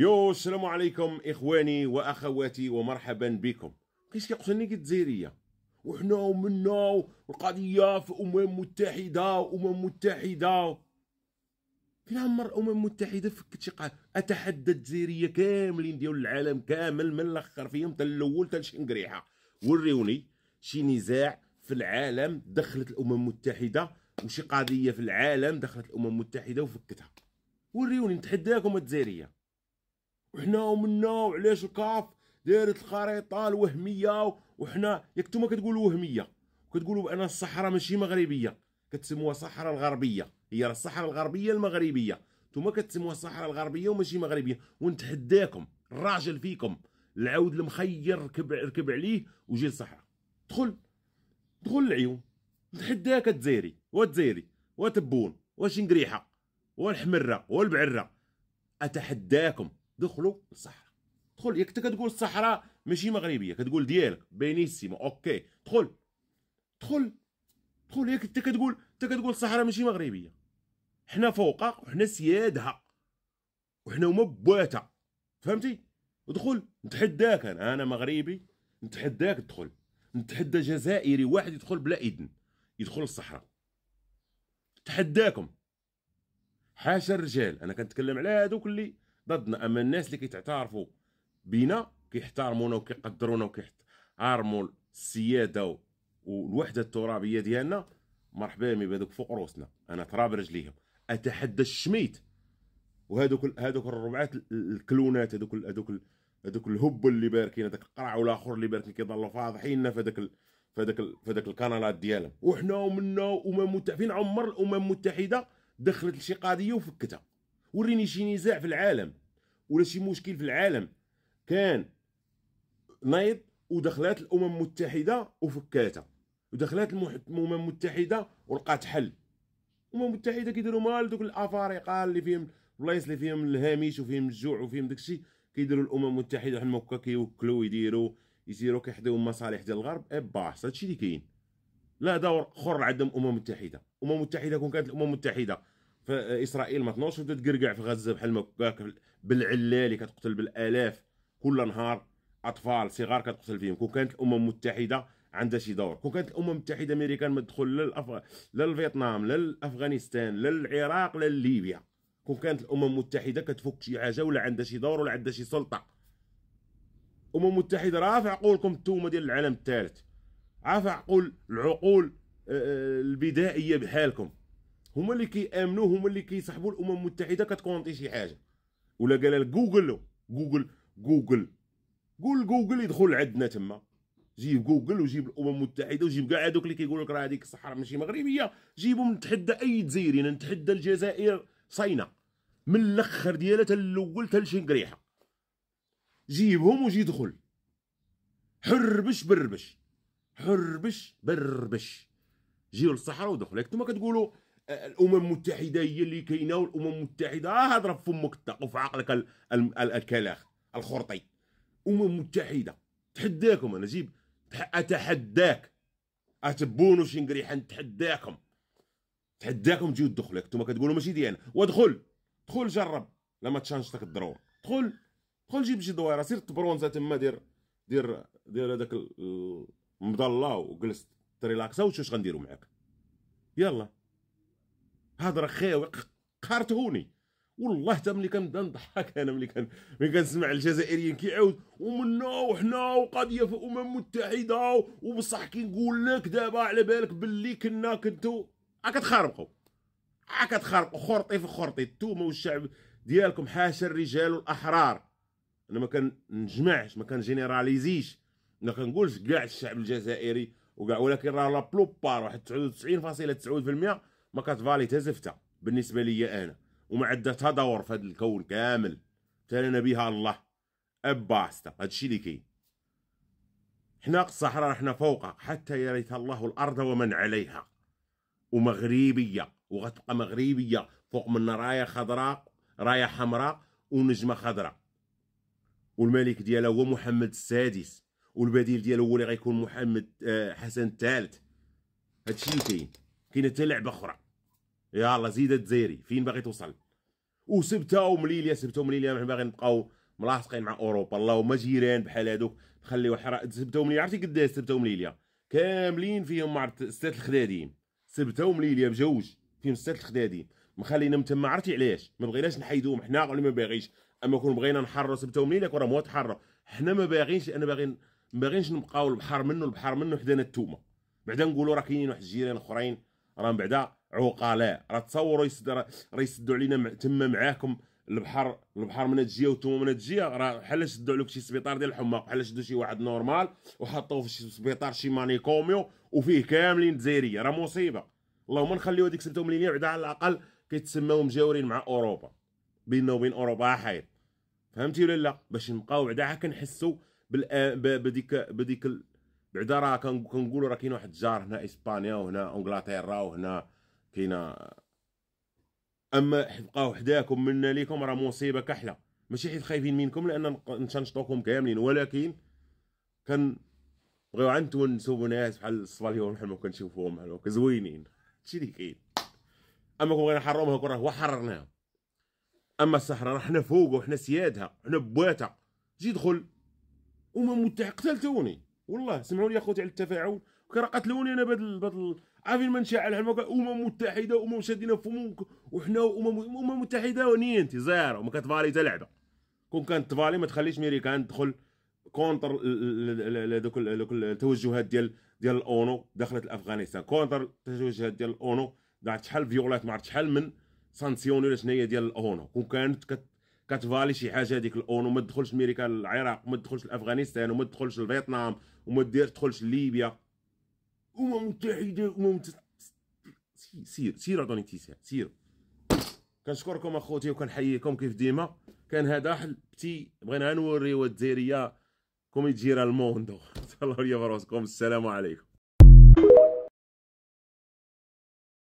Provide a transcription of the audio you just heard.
يو السلام عليكم اخواني واخواتي ومرحبا بكم كيس كيقصني كي الجزائريه وحنا ومنا والقضيه في الامم المتحده أمم المتحده أمم فين عمر الامم المتحده فكت شي اتحدى الجزائريه كاملين ديال العالم كامل من الاخر فيهم حتى الاول حتى لشنقريحه وريوني شي نزاع في العالم دخلت الامم المتحده وشي قضيه في العالم دخلت الامم المتحده وفكتها وريوني نتحداكم الجزائريه وحنا ومنا وعلاش الكاف دارت الخريطه الوهميه وحنا ياك نتوما كتقولوا وهميه كتقولوا بان الصحراء ماشي مغربيه كتسموها الصحراء الغربيه هي الصحراء الغربيه المغربيه نتوما كتسموها الصحراء الغربيه وماشي مغربيه ونتحداكم الراجل فيكم العود المخير ركب ركب عليه وجي الصحراء دخل دخل العيون نتحداك الجزائري والجزائري وتبون وشنقريحه والحمره والبعره اتحداكم دخلوا للصحراء دخل ياك انت كتقول الصحراء ماشي مغربيه كتقول ديالك بينيسيمو اوكي دخل دخل دخل ياك انت كتقول انت كتقول الصحراء ماشي مغربيه حنا فوقها وحنا سيادها وحنا هما بواتها فهمتي ادخل نتحداك انا انا مغربي نتحداك تدخل نتحدى جزائري واحد يدخل بلا اذن يدخل الصحراء تحداكم حاشا الرجال انا كنتكلم على هذوك اللي ضدنا اما الناس اللي كيتعترفوا بينا كيحترمونا وكيقدرونا وكيحترموا السياده والوحده الترابيه ديالنا مرحبا بهم بهذوك فوق روسنا انا تراب رجليهم اتحدى الشميت وهذوك هذوك الربعات الكلونات هذوك هذوك هذوك الهب اللي باركين هذاك القرع والاخر اللي باركين كيضلوا فاضحيننا في هذاك في هذاك في هذاك القنوات ديالهم وحنا ومنا وامم المتحدة فين عمر الامم المتحده دخلت لشي قضيه وفكتها وريني شي نزاع في العالم ولا شي مشكل في العالم كان نايض ودخلات الامم المتحده وفكاتها ودخلات الامم المتحده ولقات حل الامم المتحده كيديروا مال دوك الافارقه اللي فيهم البلايص اللي فيهم الهامش وفيهم الجوع وفيهم داكشي كيديروا الامم المتحده حنا هكا كيوكلوا ويديروا يسيروا كيحديو المصالح ديال الغرب اي باص هادشي اللي كاين لا دور اخر عندهم الامم المتحده الامم المتحده كون كانت الامم المتحده فاسرائيل ما تنوضش تبدا تقرقع في غزه بحال ما هكاك بالعله اللي كتقتل بالالاف كل نهار اطفال صغار كتقتل فيهم كون كانت الامم المتحده عندها شي دور كون كانت الامم المتحده امريكان ما تدخل لا للفيتنام لا لافغانستان لا للعراق لا لليبيا كون كانت الامم المتحده كتفك شي حاجه ولا عندها شي دور ولا عندها شي سلطه الامم المتحده رافع عقولكم التومه ديال العالم الثالث رافع عقول العقول آه، آه، البدائيه بحالكم هما اللي كيامنوا هما اللي كيسحبوا الامم المتحده كتكونطي شي حاجه ولا قال جوجل جوجل جوجل قول جوجل يدخل عندنا تما جيب جوجل وجيب الامم المتحده وجيب كاع هذوك اللي كيقولوا لك راه هذيك الصحراء ماشي مغربيه جيبهم نتحدى اي جزائري يعني نتحدى الجزائر صينا من الاخر ديالها حتى الاول حتى لشنقريحه جيبهم وجي دخل حربش بربش حربش بربش جيو للصحراء ودخل ياك نتوما كتقولوا الامم المتحده هي اللي كاينه والامم المتحده اه هضره في فمك تقف عقلك الكلاخ الخرطي امم متحده تحداكم انا جيب اتحداك اتبونو شنقريحه نتحداكم تحداكم تجيو تدخل انتوما كتقولوا ماشي ديالنا ودخل دخل جرب لما داك الضرورة دخل دخل جيب شي دويره سير تبرونزا تما دير دير دير هذاك المظله آه، وجلس تريلاكسا وشوف اش غنديروا معاك يلا هضر خاوي قهرتهوني والله تم ملي كنبدا نضحك انا ملي كان ملي كنسمع الجزائريين كيعاود ومنا وحنا وقضيه في الامم المتحده وبصح كنقول لك دابا على بالك باللي كنا كنتو عا كتخربقوا عا كتخربقوا خرطي في خرطي نتوما والشعب ديالكم حاشا الرجال والاحرار انا ما كنجمعش ما كنجينيراليزيش ما كنقولش كاع الشعب الجزائري وكاع ولكن راه لا بلوبار واحد 99.9% ما كانت فالي تزفته بالنسبه لي انا وما عدتها دور في هذا الكون كامل تلنا بها الله اب هادشي اللي كاين حنا الصحراء حنا فوق حتى ريت الله الارض ومن عليها ومغربيه وغتبقى مغربيه فوق منا رايه خضراء رايه حمراء ونجمه خضراء والملك ديالها هو محمد السادس والبديل ديالو هو اللي غيكون محمد آه، حسن الثالث هادشي اللي كاين حتى لعبه اخرى يلا زيد الجزيري فين باغي توصل وسبتة ومليليا سبتة ومليليا نحن باغي نبقاو ملاصقين مع اوروبا اللهم جيران بحال هادوك نخليو حرا ومليليا عرفتي قداش سبتة ومليليا كاملين فيهم عرفت ستات الخدادين سبتة ومليليا بجوج فيهم ستات الخدادين مخلينا تما عرفتي علاش ما بغيناش نحيدوهم حنا ولا ما باغيش اما كون بغينا نحرر سبته ومليليا راه موات حره حنا ما باغينش انا باغي ما باغينش نبقاو البحر منه البحر منه حدانا التومه بعدا نقولوا راه كاينين واحد الجيران اخرين راهم بعدا عقلاء راه تصوروا راه يسدوا علينا تما معاكم البحر البحر من هاد الجهه وانتم من هاد الجهه راه بحال شدوا عليك شي سبيطار ديال الحماق بحال شدوا شي واحد نورمال وحطوه في شي سبيطار شي مانيكوميو وفيه كاملين جزائريه راه مصيبه اللهم نخليو هذيك سميتو مليون بعدا على الاقل كيتسماو مجاورين مع اوروبا بيننا وبين اوروبا حيط فهمتي ولا لا باش نبقاو بعدا كنحسوا بديك بديك بعدا راه كنقولوا راه كاين واحد الجار هنا اسبانيا وهنا انجلترا وهنا كاينه اما بقاو حداكم منا ليكم راه مصيبه كحله ماشي حيت خايفين منكم لان نشنشطوكم كاملين ولكن كان بغيو عن تونسوا ناس بحال الصباليون بحال ما كنشوفوهم بحال هكا زوينين هادشي اللي كاين اما كون بغينا نحرموها كون راه هو اما الصحراء راه حنا فوقو وحنا سيادها حنا بواتها جي دخل وما متاع قتلتوني والله سمعوني يا خوتي على التفاعل وكان قتلوني انا بهذا بدل عارفين ما نشعل على الامم المتحده وامم شادين فمك وحنا امم الامم المتحده وني انت زيرو ما كتفالي حتى لعبه كون كانت تفالي ما تخليش ميريكان تدخل كونتر دوك التوجهات ديال ديال الاونو دخلت الافغانستان كونتر التوجهات ديال الاونو عرفت شحال فيولات ما عرفت شحال من سانسيون ولا شنو هي ديال الاونو كون كانت كت كتفالي شي حاجه هذيك الاون وما تدخلش امريكا العراق وما تدخلش لافغانستان وما تدخلش لفيتنام وما دير تدخلش ليبيا الامم المتحده امم, أمم سير سير عطوني اكتساح سير كنشكركم اخوتي وكنحييكم كيف ديما كان هذا حل بتي بغينا نوريو الجزائريه كوميديرا الموندو تهلاو ليا براسكم السلام عليكم